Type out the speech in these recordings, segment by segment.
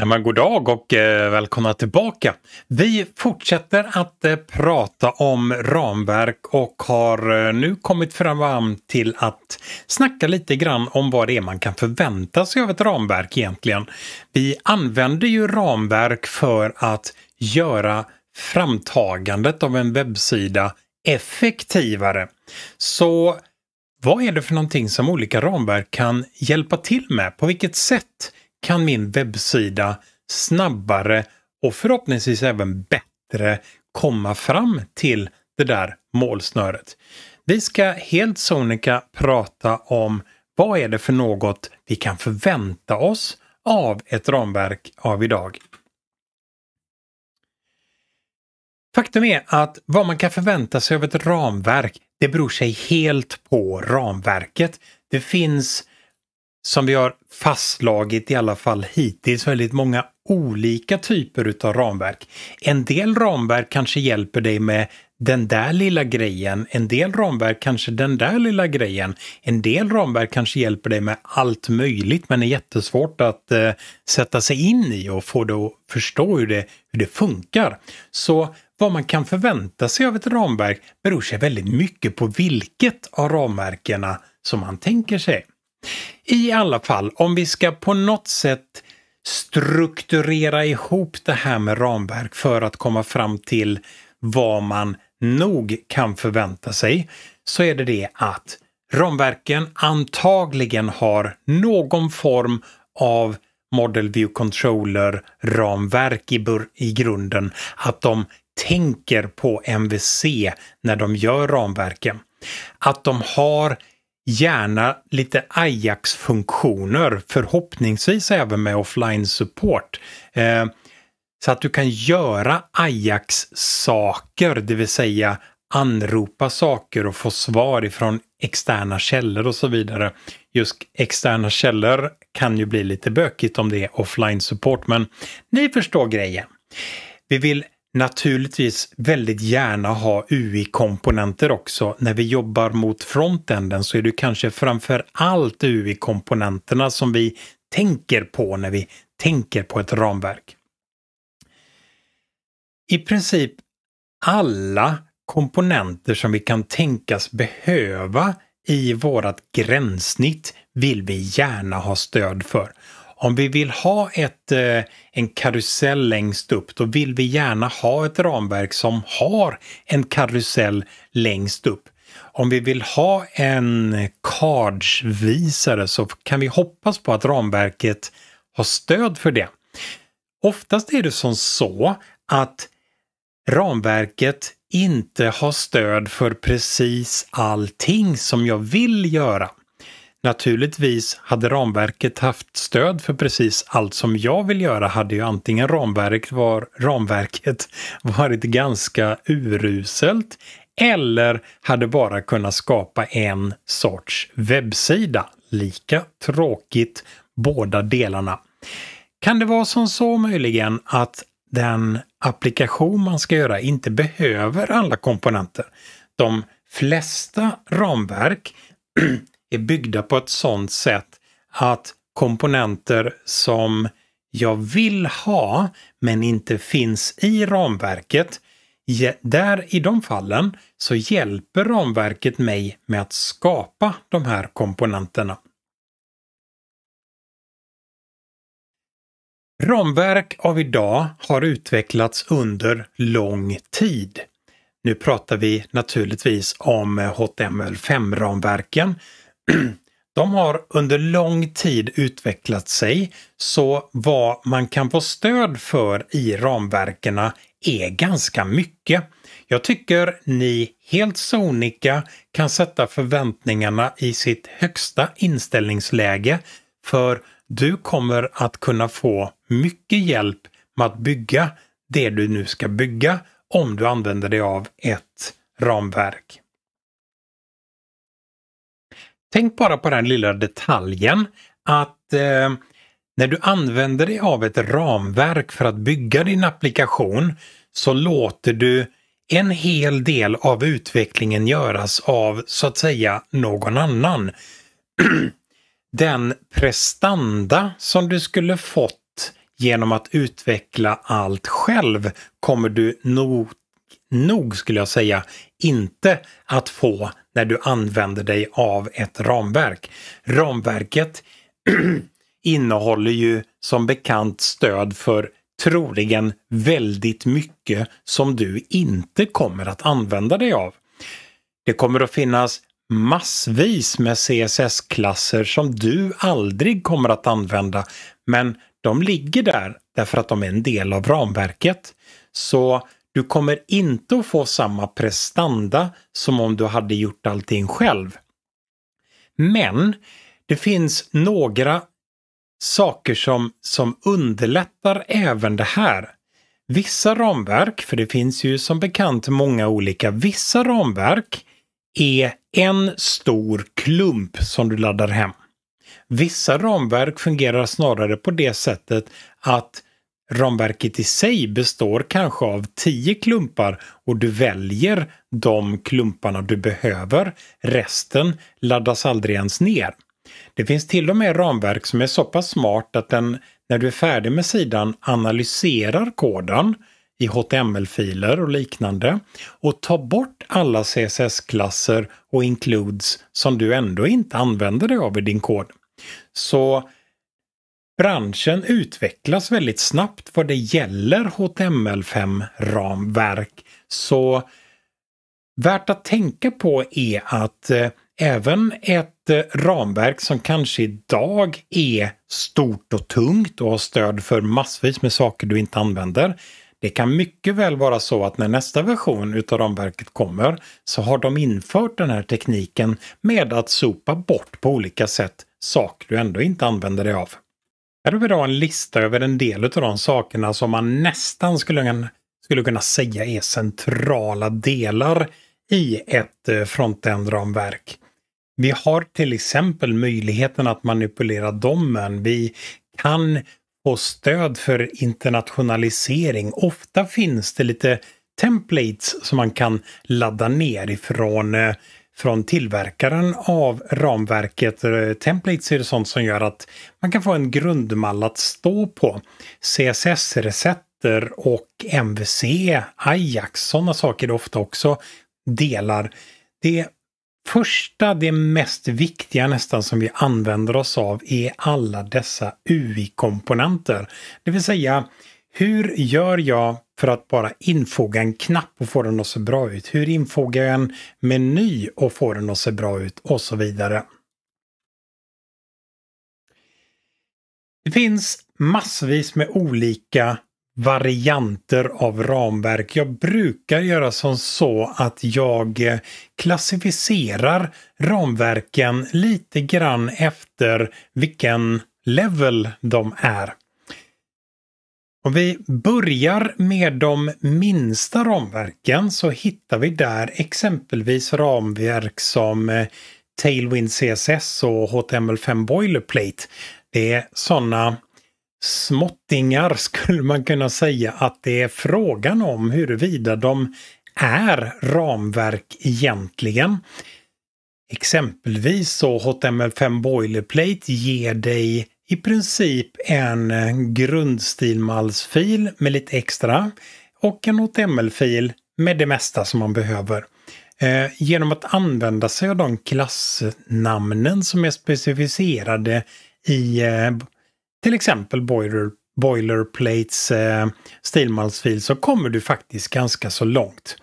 Nej, men god dag och eh, välkomna tillbaka. Vi fortsätter att eh, prata om ramverk och har eh, nu kommit fram till att snacka lite grann om vad det är man kan förvänta sig av ett ramverk egentligen. Vi använder ju ramverk för att göra framtagandet av en webbsida effektivare. Så vad är det för någonting som olika ramverk kan hjälpa till med? På vilket sätt kan min webbsida snabbare och förhoppningsvis även bättre komma fram till det där målsnöret. Vi ska helt sonika prata om vad är det för något vi kan förvänta oss av ett ramverk av idag? Faktum är att vad man kan förvänta sig av ett ramverk, det beror sig helt på ramverket. Det finns som vi har fastslagit i alla fall hittills väldigt många olika typer utav ramverk. En del ramverk kanske hjälper dig med den där lilla grejen, en del ramverk kanske den där lilla grejen, en del ramverk kanske hjälper dig med allt möjligt men är jättesvårt att eh, sätta sig in i och få dig att förstå hur det, hur det funkar. Så vad man kan förvänta sig av ett ramverk beror sig väldigt mycket på vilket av ramverkena som man tänker sig. I alla fall, om vi ska på något sätt strukturera ihop det här med ramverk för att komma fram till vad man nog kan förvänta sig så är det det att ramverken antagligen har någon form av Model View Controller-ramverk i, i grunden. Att de tänker på MVC när de gör ramverken. Att de har gärna lite Ajax-funktioner, förhoppningsvis även med offline-support. Eh, så att du kan göra Ajax-saker, det vill säga anropa saker och få svar ifrån externa källor och så vidare. Just externa källor kan ju bli lite bökigt om det är offline-support, men ni förstår grejen. Vi vill naturligtvis väldigt gärna ha UI-komponenter också. När vi jobbar mot frontenden så är det kanske framför allt UI-komponenterna som vi tänker på när vi tänker på ett ramverk. I princip alla komponenter som vi kan tänkas behöva i vårat gränssnitt vill vi gärna ha stöd för om vi vill ha ett, eh, en karusell längst upp, då vill vi gärna ha ett ramverk som har en karusell längst upp. Om vi vill ha en cardsvisare så kan vi hoppas på att ramverket har stöd för det. Oftast är det som så att ramverket inte har stöd för precis allting som jag vill göra. Naturligtvis, hade ramverket haft stöd för precis allt som jag vill göra hade ju antingen ramverk var, ramverket varit ganska uruselt eller hade bara kunnat skapa en sorts webbsida. Lika tråkigt båda delarna. Kan det vara som så möjligen att den applikation man ska göra inte behöver alla komponenter? De flesta ramverk är byggda på ett sådant sätt att komponenter som jag vill ha men inte finns i ramverket, där i de fallen så hjälper ramverket mig med att skapa de här komponenterna. Ramverk av idag har utvecklats under lång tid. Nu pratar vi naturligtvis om HTML5-ramverken de har under lång tid utvecklat sig så vad man kan få stöd för i ramverkena är ganska mycket. Jag tycker ni helt sonika kan sätta förväntningarna i sitt högsta inställningsläge för du kommer att kunna få mycket hjälp med att bygga det du nu ska bygga om du använder dig av ett ramverk. Tänk bara på den lilla detaljen att eh, när du använder dig av ett ramverk för att bygga din applikation så låter du en hel del av utvecklingen göras av så att säga någon annan. Den prestanda som du skulle fått genom att utveckla allt själv kommer du nog nog, skulle jag säga, inte att få när du använder dig av ett ramverk. Ramverket innehåller ju som bekant stöd för troligen väldigt mycket som du inte kommer att använda dig av. Det kommer att finnas massvis med CSS-klasser som du aldrig kommer att använda, men de ligger där därför att de är en del av ramverket. Så du kommer inte att få samma prestanda som om du hade gjort allting själv. Men det finns några saker som, som underlättar även det här. Vissa ramverk, för det finns ju som bekant många olika, vissa ramverk är en stor klump som du laddar hem. Vissa ramverk fungerar snarare på det sättet att Ramverket i sig består kanske av tio klumpar och du väljer de klumparna du behöver. Resten laddas aldrig ens ner. Det finns till och med ramverk som är så pass smart att den, när du är färdig med sidan, analyserar koden i HTML-filer och liknande och tar bort alla CSS-klasser och includes som du ändå inte använder dig av i din kod. Så branschen utvecklas väldigt snabbt vad det gäller HTML5-ramverk. Så värt att tänka på är att eh, även ett eh, ramverk som kanske idag är stort och tungt och har stöd för massvis med saker du inte använder. Det kan mycket väl vara så att när nästa version utav ramverket kommer så har de infört den här tekniken med att sopa bort på olika sätt saker du ändå inte använder dig av. Här har vi då en lista över en del av de sakerna som man nästan skulle, skulle kunna säga är centrala delar i ett eh, frontend-ramverk. Vi har till exempel möjligheten att manipulera domen. Vi kan få stöd för internationalisering. Ofta finns det lite templates som man kan ladda ner ifrån eh, från tillverkaren av ramverket. Eh, templates är det sånt som gör att man kan få en grundmall att stå på. css recetter och MVC, Ajax, sådana saker är ofta också delar. Det första, det mest viktiga nästan som vi använder oss av är alla dessa UI-komponenter. Det vill säga, hur gör jag för att bara infoga en knapp och få den att se bra ut? Hur infogar jag en meny och får den att se bra ut? Och så vidare. Det finns massvis med olika varianter av ramverk. Jag brukar göra som så att jag eh, klassificerar ramverken lite grann efter vilken level de är. Om vi börjar med de minsta ramverken så hittar vi där exempelvis ramverk som eh, Tailwind CSS och HTML5 Boilerplate. Det är sådana småttingar skulle man kunna säga att det är frågan om huruvida de är ramverk egentligen. Exempelvis så HTML5 Boilerplate ger dig i princip en eh, grundstilmallsfil med lite extra och en HTML-fil med det mesta som man behöver. Eh, genom att använda sig av de klassnamnen som är specificerade i eh, till exempel boiler, boilerplates eh, stilmalsfil så kommer du faktiskt ganska så långt.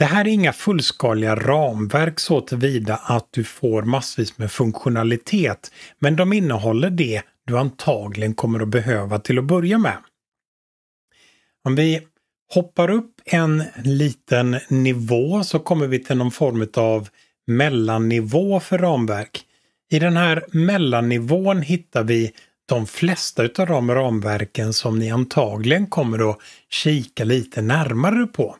Det här är inga fullskaliga ramverk så tillvida att du får massvis med funktionalitet, men de innehåller det du antagligen kommer att behöva till att börja med. Om vi hoppar upp en liten nivå så kommer vi till någon form av mellannivå för ramverk. I den här mellannivån hittar vi de flesta av de ramverken som ni antagligen kommer att kika lite närmare på.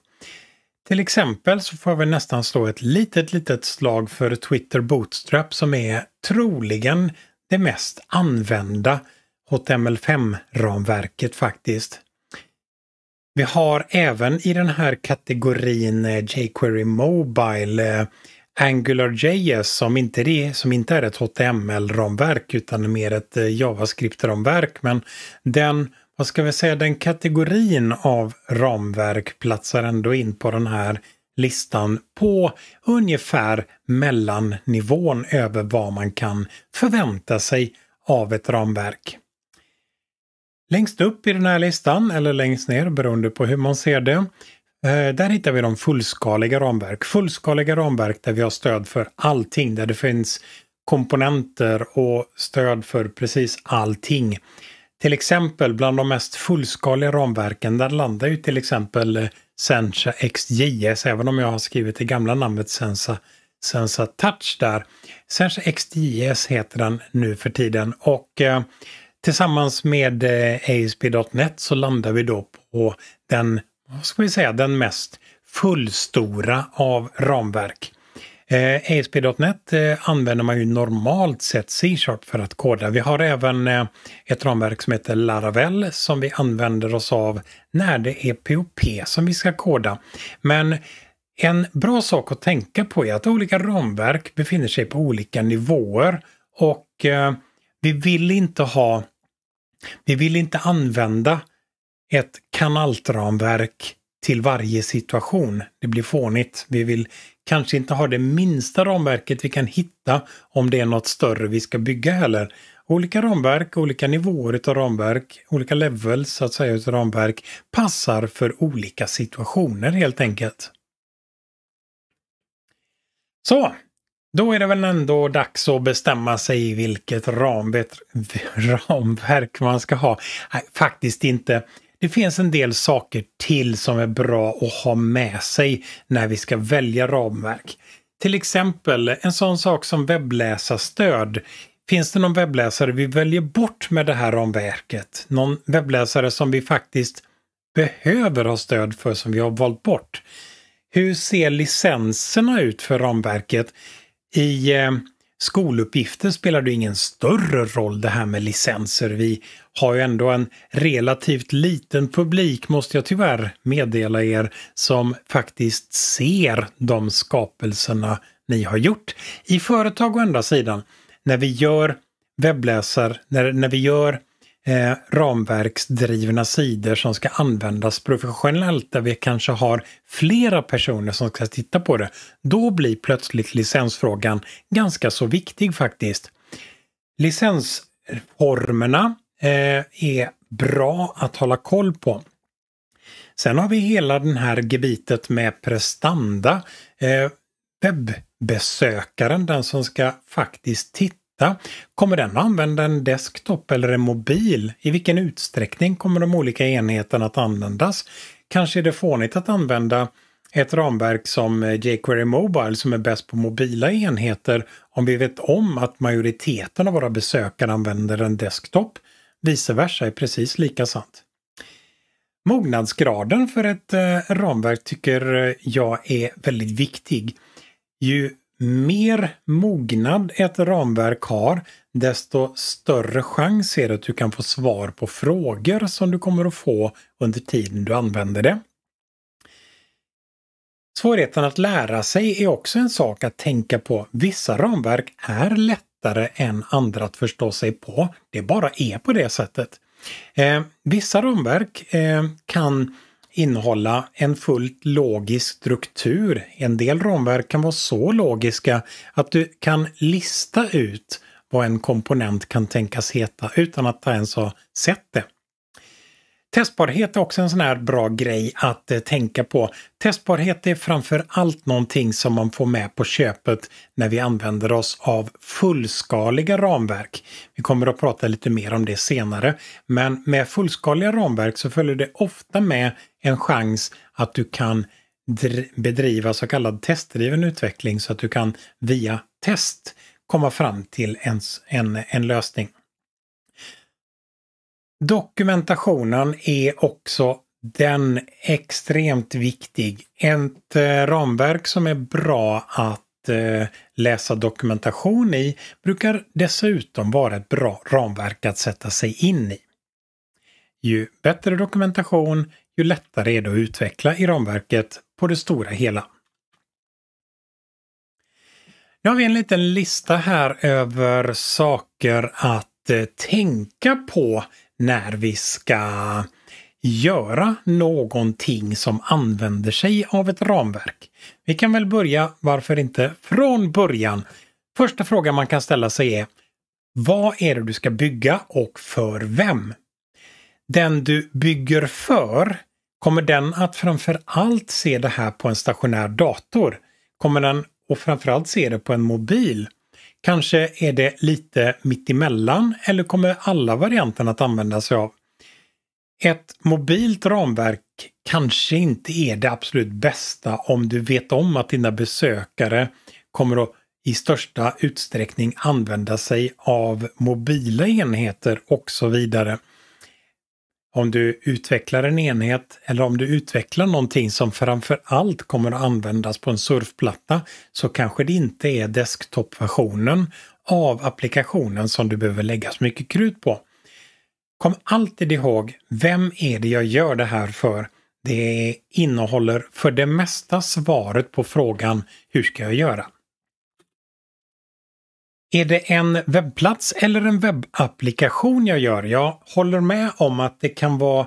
Till exempel så får vi nästan slå ett litet, litet slag för Twitter Bootstrap som är troligen det mest använda HTML5-ramverket faktiskt. Vi har även i den här kategorin eh, jQuery Mobile eh, AngularJS som inte, är, som inte är ett HTML-ramverk utan mer ett eh, JavaScript-ramverk. Men den vad ska vi säga, den kategorin av ramverk platsar ändå in på den här listan på ungefär mellannivån över vad man kan förvänta sig av ett ramverk. Längst upp i den här listan, eller längst ner beroende på hur man ser det, eh, där hittar vi de fullskaliga ramverk. Fullskaliga ramverk där vi har stöd för allting, där det finns komponenter och stöd för precis allting till exempel bland de mest fullskaliga ramverken, där landar ju till exempel eh, Sensa XJS, även om jag har skrivit det gamla namnet Sensa, Sensa Touch där. Sensa XJS heter den nu för tiden och eh, tillsammans med eh, ASP.NET så landar vi då på den, vad ska vi säga, den mest fullstora av ramverk. Eh, ASP.NET eh, använder man ju normalt sett C-sharp för att koda. Vi har även eh, ett ramverk som heter Laravel som vi använder oss av när det är POP som vi ska koda. Men en bra sak att tänka på är att olika ramverk befinner sig på olika nivåer och eh, vi vill inte ha... Vi vill inte använda ett kanaltramverk till varje situation. Det blir fånigt. Vi vill kanske inte har det minsta ramverket vi kan hitta om det är något större vi ska bygga heller. Olika ramverk, olika nivåer utav ramverk, olika levels så att säga utav ramverk passar för olika situationer helt enkelt. Så, då är det väl ändå dags att bestämma sig vilket ramverk man ska ha. Nej, faktiskt inte. Det finns en del saker till som är bra att ha med sig när vi ska välja ramverk. Till exempel en sån sak som webbläsarstöd. Finns det någon webbläsare vi väljer bort med det här ramverket? Någon webbläsare som vi faktiskt behöver ha stöd för som vi har valt bort? Hur ser licenserna ut för ramverket? I eh, skoluppgifter spelar det ingen större roll det här med licenser. Vi har ju ändå en relativt liten publik måste jag tyvärr meddela er som faktiskt ser de skapelserna ni har gjort i företag å andra sidan. När vi gör webbläsare, när, när vi gör eh, ramverksdrivna sidor som ska användas professionellt där vi kanske har flera personer som ska titta på det. Då blir plötsligt licensfrågan ganska så viktig faktiskt. Licensformerna eh, är bra att hålla koll på. Sen har vi hela den här gebitet med prestanda. Eh, webbesökaren, den som ska faktiskt titta data. Kommer den att använda en desktop eller en mobil? I vilken utsträckning kommer de olika enheterna att användas? Kanske är det fånigt att använda ett ramverk som eh, jQuery Mobile som är bäst på mobila enheter om vi vet om att majoriteten av våra besökare använder en desktop. Vice versa är precis lika sant. Mognadsgraden för ett eh, ramverk tycker eh, jag är väldigt viktig. Ju mer mognad ett ramverk har, desto större chans är det att du kan få svar på frågor som du kommer att få under tiden du använder det. Svårigheten att lära sig är också en sak att tänka på. Vissa ramverk är lättare än andra att förstå sig på. Det bara är på det sättet. Eh, vissa ramverk eh, kan innehålla en fullt logisk struktur. En del ramverk kan vara så logiska att du kan lista ut vad en komponent kan tänkas heta utan att ens ha sett det. Testbarhet är också en sån här bra grej att eh, tänka på. Testbarhet är framför allt någonting som man får med på köpet när vi använder oss av fullskaliga ramverk. Vi kommer att prata lite mer om det senare, men med fullskaliga ramverk så följer det ofta med en chans att du kan bedriva så kallad testdriven utveckling så att du kan via test komma fram till en, en, en lösning dokumentationen är också den extremt viktig. Ett eh, ramverk som är bra att eh, läsa dokumentation i brukar dessutom vara ett bra ramverk att sätta sig in i. Ju bättre dokumentation, ju lättare är det att utveckla i ramverket på det stora hela. Nu har vi en liten lista här över saker att eh, tänka på när vi ska göra någonting som använder sig av ett ramverk. Vi kan väl börja, varför inte, från början. Första frågan man kan ställa sig är vad är det du ska bygga och för vem? Den du bygger för, kommer den att framför allt se det här på en stationär dator? Kommer den och framförallt se det på en mobil? Kanske är det lite mittemellan eller kommer alla varianterna att använda sig av? Ett mobilt ramverk kanske inte är det absolut bästa om du vet om att dina besökare kommer att i största utsträckning använda sig av mobila enheter och så vidare om du utvecklar en enhet eller om du utvecklar någonting som framför allt kommer att användas på en surfplatta så kanske det inte är desktopversionen av applikationen som du behöver lägga så mycket krut på. Kom alltid ihåg, vem är det jag gör det här för? Det innehåller för det mesta svaret på frågan, hur ska jag göra? Är det en webbplats eller en webbapplikation jag gör? Jag håller med om att det kan vara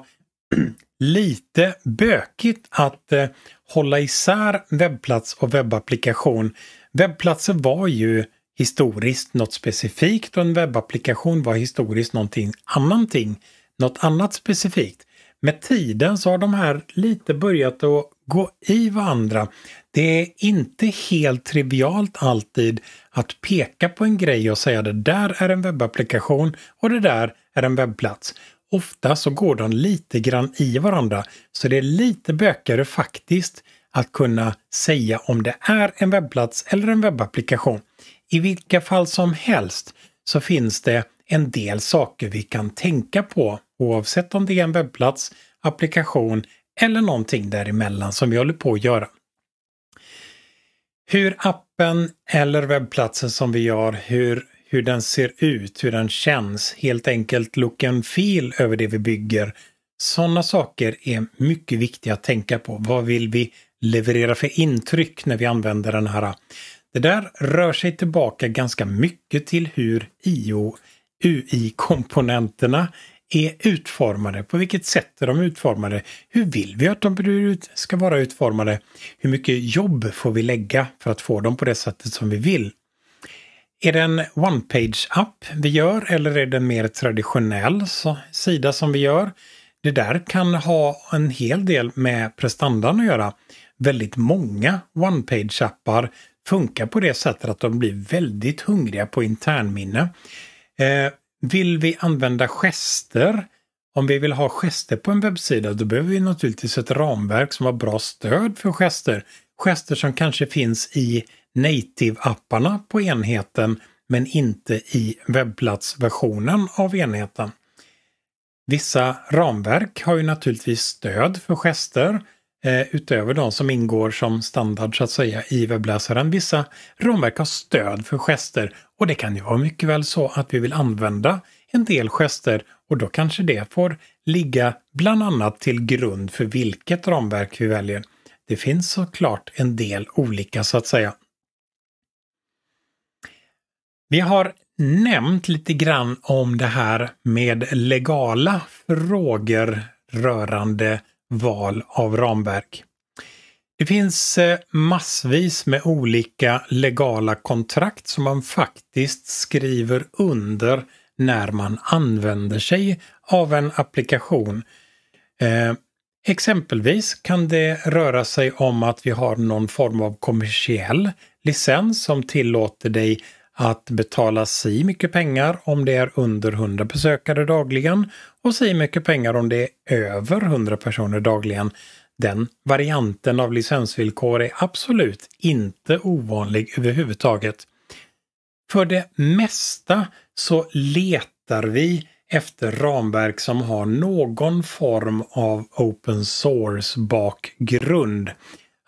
lite bökigt att eh, hålla isär webbplats och webbapplikation. Webbplatser var ju historiskt något specifikt och en webbapplikation var historiskt någonting annanting, något annat specifikt. Med tiden så har de här lite börjat att gå i varandra. Det är inte helt trivialt alltid att peka på en grej och säga det där är en webbapplikation och det där är en webbplats. Ofta så går de lite grann i varandra, så det är lite bökigare faktiskt att kunna säga om det är en webbplats eller en webbapplikation. I vilka fall som helst så finns det en del saker vi kan tänka på oavsett om det är en webbplats, applikation eller någonting däremellan som vi håller på att göra. Hur appen eller webbplatsen som vi gör, hur, hur den ser ut, hur den känns, helt enkelt look and feel över det vi bygger. Sådana saker är mycket viktiga att tänka på. Vad vill vi leverera för intryck när vi använder den här? Det där rör sig tillbaka ganska mycket till hur IO UI-komponenterna är utformade? På vilket sätt är de utformade? Hur vill vi att de ska vara utformade? Hur mycket jobb får vi lägga för att få dem på det sättet som vi vill? Är det en one-page-app vi gör eller är det en mer traditionell sida som vi gör? Det där kan ha en hel del med prestandan att göra. Väldigt många one-page-appar funkar på det sättet att de blir väldigt hungriga på internminne. Eh, vill vi använda gester? Om vi vill ha gester på en webbsida då behöver vi naturligtvis ett ramverk som har bra stöd för gester. Gester som kanske finns i native-apparna på enheten men inte i webbplatsversionen av enheten. Vissa ramverk har ju naturligtvis stöd för gester Eh, utöver de som ingår som standard så att säga i webbläsaren. Vissa ramverk har stöd för gester och det kan ju vara mycket väl så att vi vill använda en del gester och då kanske det får ligga bland annat till grund för vilket ramverk vi väljer. Det finns såklart en del olika så att säga. Vi har nämnt lite grann om det här med legala frågor rörande val av ramverk. Det finns eh, massvis med olika legala kontrakt som man faktiskt skriver under när man använder sig av en applikation. Eh, exempelvis kan det röra sig om att vi har någon form av kommersiell licens som tillåter dig att betala si mycket pengar om det är under 100 besökare dagligen och si mycket pengar om det är över 100 personer dagligen. Den varianten av licensvillkor är absolut inte ovanlig överhuvudtaget. För det mesta så letar vi efter ramverk som har någon form av open source bakgrund.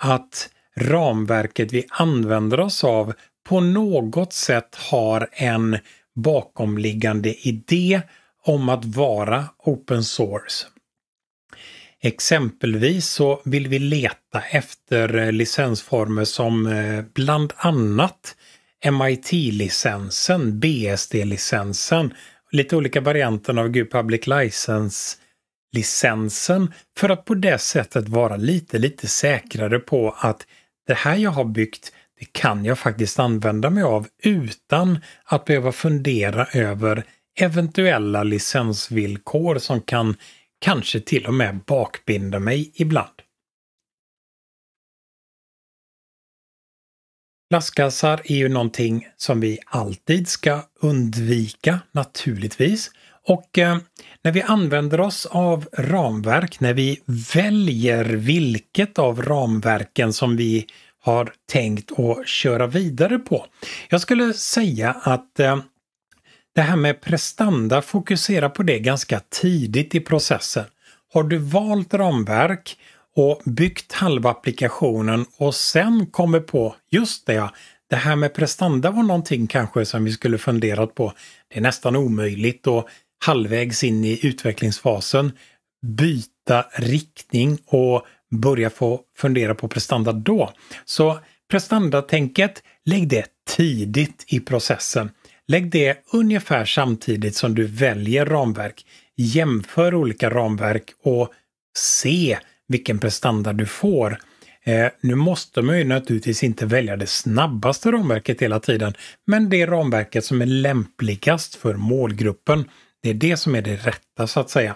Att ramverket vi använder oss av på något sätt har en bakomliggande idé om att vara open source. Exempelvis så vill vi leta efter licensformer som eh, bland annat MIT-licensen, BSD-licensen, lite olika varianter av GU Public License-licensen för att på det sättet vara lite, lite säkrare på att det här jag har byggt, det kan jag faktiskt använda mig av utan att behöva fundera över eventuella licensvillkor som kan kanske till och med bakbinda mig ibland. Flaskhalsar är ju någonting som vi alltid ska undvika naturligtvis. Och eh, när vi använder oss av ramverk, när vi väljer vilket av ramverken som vi har tänkt att köra vidare på. Jag skulle säga att eh, det här med prestanda, fokusera på det ganska tidigt i processen. Har du valt ramverk och byggt halva applikationen och sen kommer på just det, ja, det här med prestanda var någonting kanske som vi skulle funderat på. Det är nästan omöjligt och halvvägs in i utvecklingsfasen byta riktning och börja få fundera på prestanda då. Så prestandatänket, lägg det tidigt i processen. Lägg det ungefär samtidigt som du väljer ramverk. Jämför olika ramverk och se vilken prestanda du får. Eh, nu måste man ju naturligtvis inte välja det snabbaste ramverket hela tiden, men det ramverket som är lämpligast för målgruppen. Det är det som är det rätta så att säga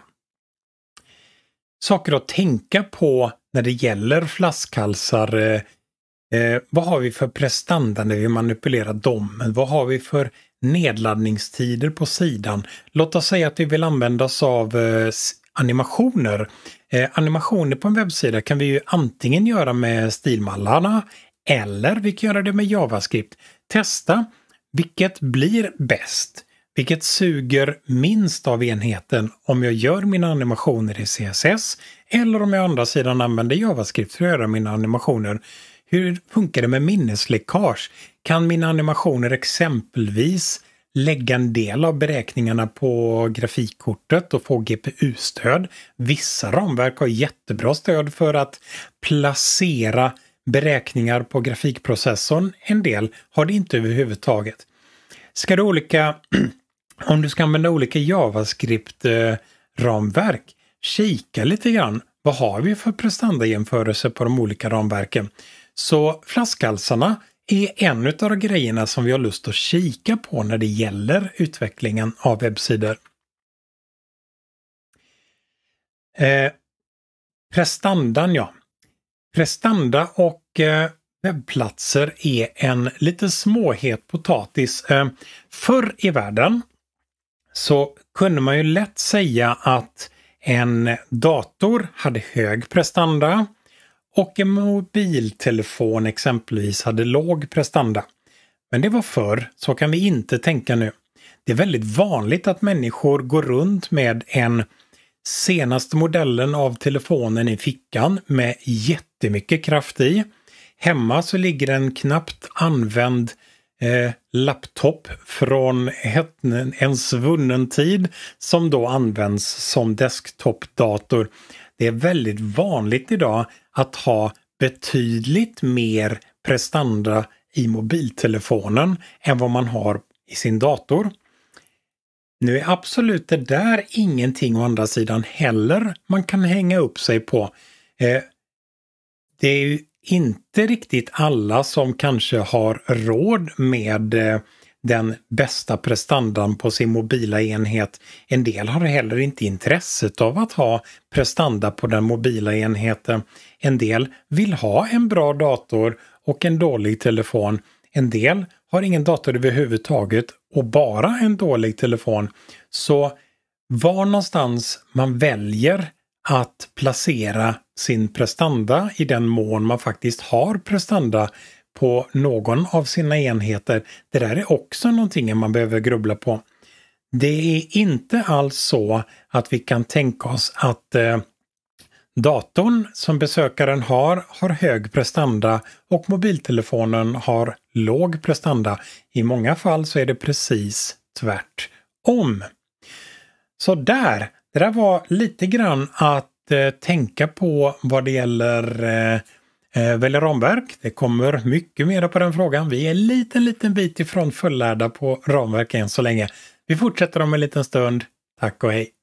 saker att tänka på när det gäller flaskhalsar? Eh, eh, vad har vi för prestanda när vi manipulerar dem? Vad har vi för nedladdningstider på sidan? Låt oss säga att vi vill använda oss av eh, animationer. Eh, animationer på en webbsida kan vi ju antingen göra med stilmallarna eller vi kan göra det med JavaScript. Testa vilket blir bäst? vilket suger minst av enheten om jag gör mina animationer i CSS eller om jag å andra sidan använder JavaScript för att göra mina animationer. Hur funkar det med minnesläckage? Kan mina animationer exempelvis lägga en del av beräkningarna på grafikkortet och få GPU-stöd? Vissa ramverk har jättebra stöd för att placera beräkningar på grafikprocessorn. En del har det inte överhuvudtaget. Ska du olika om du ska använda olika JavaScript-ramverk, kika lite grann. Vad har vi för prestandajämförelse på de olika ramverken? Så flaskhalsarna är en av de grejerna som vi har lust att kika på när det gäller utvecklingen av webbsidor. Eh, prestandan, ja. Prestanda och eh, webbplatser är en lite småhet potatis. Eh, förr i världen så kunde man ju lätt säga att en dator hade hög prestanda och en mobiltelefon exempelvis hade låg prestanda. Men det var förr, så kan vi inte tänka nu. Det är väldigt vanligt att människor går runt med en senaste modellen av telefonen i fickan med jättemycket kraft i. Hemma så ligger en knappt använd eh, laptop från en svunnen tid som då används som desktopdator. Det är väldigt vanligt idag att ha betydligt mer prestanda i mobiltelefonen än vad man har i sin dator. Nu är absolut det där ingenting å andra sidan heller man kan hänga upp sig på. Eh, det är inte riktigt alla som kanske har råd med eh, den bästa prestandan på sin mobila enhet. En del har heller inte intresset av att ha prestanda på den mobila enheten. En del vill ha en bra dator och en dålig telefon. En del har ingen dator överhuvudtaget och bara en dålig telefon. Så var någonstans man väljer att placera sin prestanda i den mån man faktiskt har prestanda på någon av sina enheter. Det där är också någonting man behöver grubbla på. Det är inte alls så att vi kan tänka oss att eh, datorn som besökaren har, har hög prestanda och mobiltelefonen har låg prestanda. I många fall så är det precis tvärtom. Så där, det där var lite grann att Eh, tänka på vad det gäller eh, eh välja ramverk. Det kommer mycket mer på den frågan. Vi är en liten, liten bit ifrån fullärda på ramverk än så länge. Vi fortsätter om en liten stund. Tack och hej!